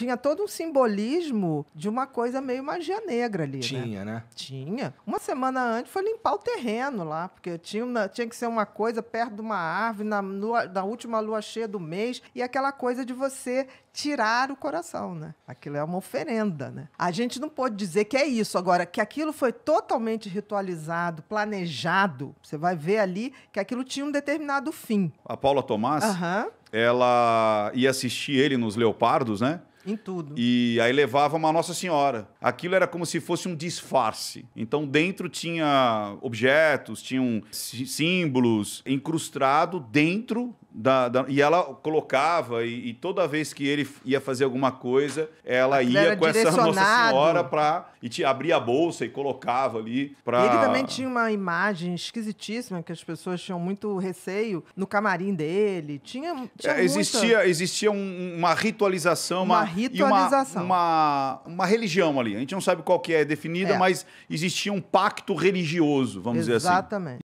tinha todo um simbolismo de uma coisa meio magia negra ali. Né? Tinha, né? né? Tinha. Uma semana antes foi limpar o terreno lá, porque tinha, uma, tinha que ser uma coisa perto de uma árvore, na, lua, na última lua cheia do mês, e aquela coisa de você tirar o coração, né? Aquilo é uma oferenda, né? A gente não pode dizer que é isso. Agora, que aquilo foi totalmente ritualizado, planejado, você vai ver ali que aquilo tinha um determinado fim. A Paula Tomás, uhum. ela ia assistir ele nos Leopardos, né? Em tudo. E aí levava uma Nossa Senhora. Aquilo era como se fosse um disfarce. Então dentro tinha objetos, tinham símbolos incrustado dentro da, da, e ela colocava, e, e, toda vez que ele ia fazer alguma coisa, ela ia com essa Nossa Senhora pra. E te abria a bolsa e colocava ali pra. E ele também tinha uma imagem esquisitíssima que as pessoas tinham muito receio no camarim dele. Tinha. tinha é, existia muita... existia um, uma ritualização, uma, uma ritualização. Uma, uma, uma, religião ali. A gente não sabe qual que é definida, é. mas existia um pacto religioso, vamos Exatamente. dizer assim. Exatamente.